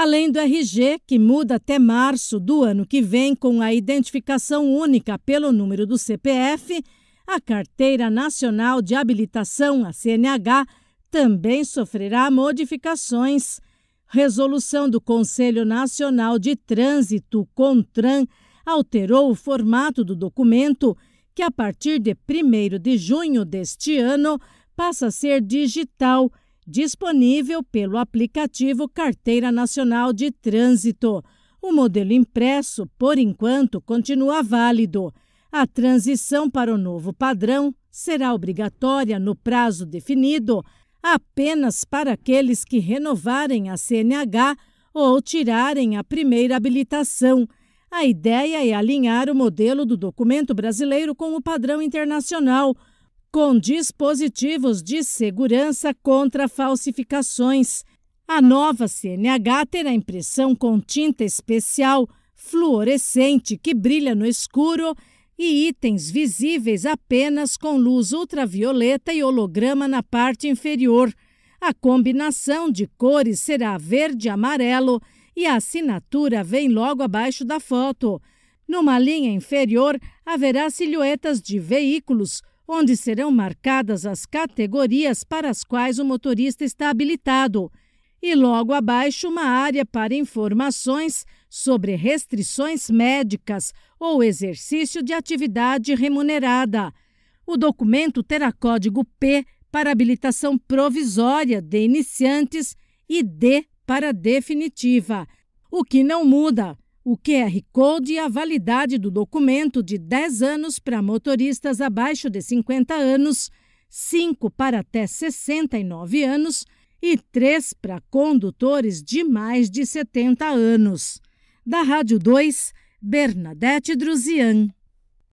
além do RG, que muda até março do ano que vem com a identificação única pelo número do CPF, a Carteira Nacional de Habilitação, a CNH, também sofrerá modificações. Resolução do Conselho Nacional de Trânsito, CONTRAN, alterou o formato do documento, que a partir de 1 de junho deste ano passa a ser digital disponível pelo aplicativo Carteira Nacional de Trânsito. O modelo impresso, por enquanto, continua válido. A transição para o novo padrão será obrigatória no prazo definido apenas para aqueles que renovarem a CNH ou tirarem a primeira habilitação. A ideia é alinhar o modelo do documento brasileiro com o padrão internacional com dispositivos de segurança contra falsificações. A nova CNH terá impressão com tinta especial fluorescente que brilha no escuro e itens visíveis apenas com luz ultravioleta e holograma na parte inferior. A combinação de cores será verde e amarelo e a assinatura vem logo abaixo da foto. Numa linha inferior, haverá silhuetas de veículos onde serão marcadas as categorias para as quais o motorista está habilitado, e logo abaixo uma área para informações sobre restrições médicas ou exercício de atividade remunerada. O documento terá código P para habilitação provisória de iniciantes e D para definitiva, o que não muda o QR Code e a validade do documento de 10 anos para motoristas abaixo de 50 anos, 5 para até 69 anos e 3 para condutores de mais de 70 anos. Da Rádio 2, Bernadette Druzian.